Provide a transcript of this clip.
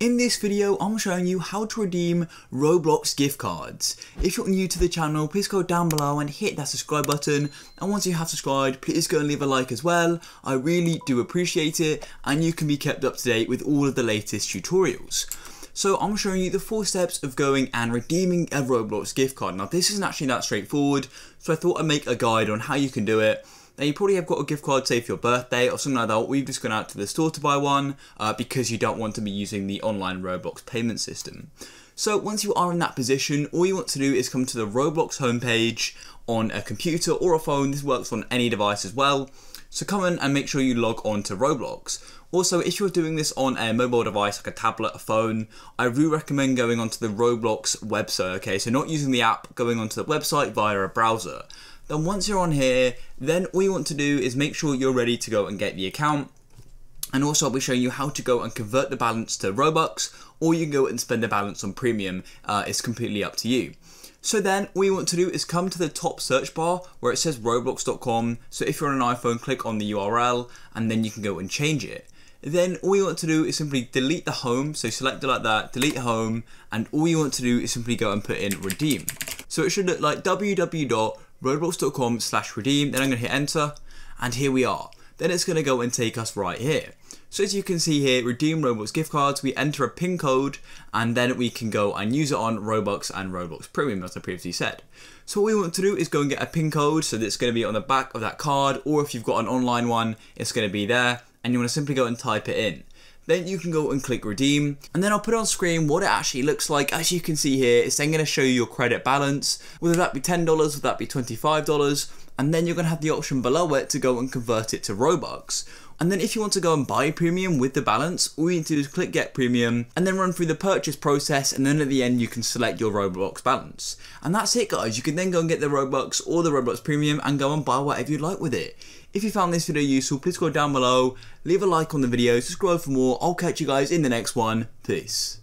In this video, I'm showing you how to redeem Roblox gift cards. If you're new to the channel, please go down below and hit that subscribe button. And once you have subscribed, please go and leave a like as well. I really do appreciate it and you can be kept up to date with all of the latest tutorials. So I'm showing you the four steps of going and redeeming a Roblox gift card. Now this isn't actually that straightforward, so I thought I'd make a guide on how you can do it now you probably have got a gift card, say for your birthday or something like that. We've just gone out to the store to buy one uh, because you don't want to be using the online Roblox payment system. So once you are in that position, all you want to do is come to the Roblox homepage on a computer or a phone. This works on any device as well. So come in and make sure you log on to Roblox. Also, if you're doing this on a mobile device like a tablet, a phone, I really recommend going onto the Roblox website, okay? So not using the app, going onto the website via a browser. Then once you're on here, then all you want to do is make sure you're ready to go and get the account. And also I'll be showing you how to go and convert the balance to Robux or you can go and spend the balance on premium. Uh, it's completely up to you. So then we you want to do is come to the top search bar where it says roblox.com. So if you're on an iPhone, click on the URL and then you can go and change it. Then all you want to do is simply delete the home. So select it like that, delete home. And all you want to do is simply go and put in redeem. So it should look like www.roblox.com slash redeem. Then I'm gonna hit enter and here we are then it's going to go and take us right here. So as you can see here, redeem Robux gift cards, we enter a pin code and then we can go and use it on Robux and Robux Premium as I previously said. So what we want to do is go and get a pin code, so that's going to be on the back of that card or if you've got an online one, it's going to be there and you want to simply go and type it in then you can go and click redeem. And then I'll put on screen what it actually looks like. As you can see here, it's then gonna show you your credit balance, whether that be $10, whether that be $25, and then you're gonna have the option below it to go and convert it to Robux and then if you want to go and buy premium with the balance, all you need to do is click get premium and then run through the purchase process. And then at the end, you can select your Roblox balance. And that's it guys. You can then go and get the Roblox or the Roblox premium and go and buy whatever you like with it. If you found this video useful, please go down below, leave a like on the video, subscribe for more. I'll catch you guys in the next one. Peace.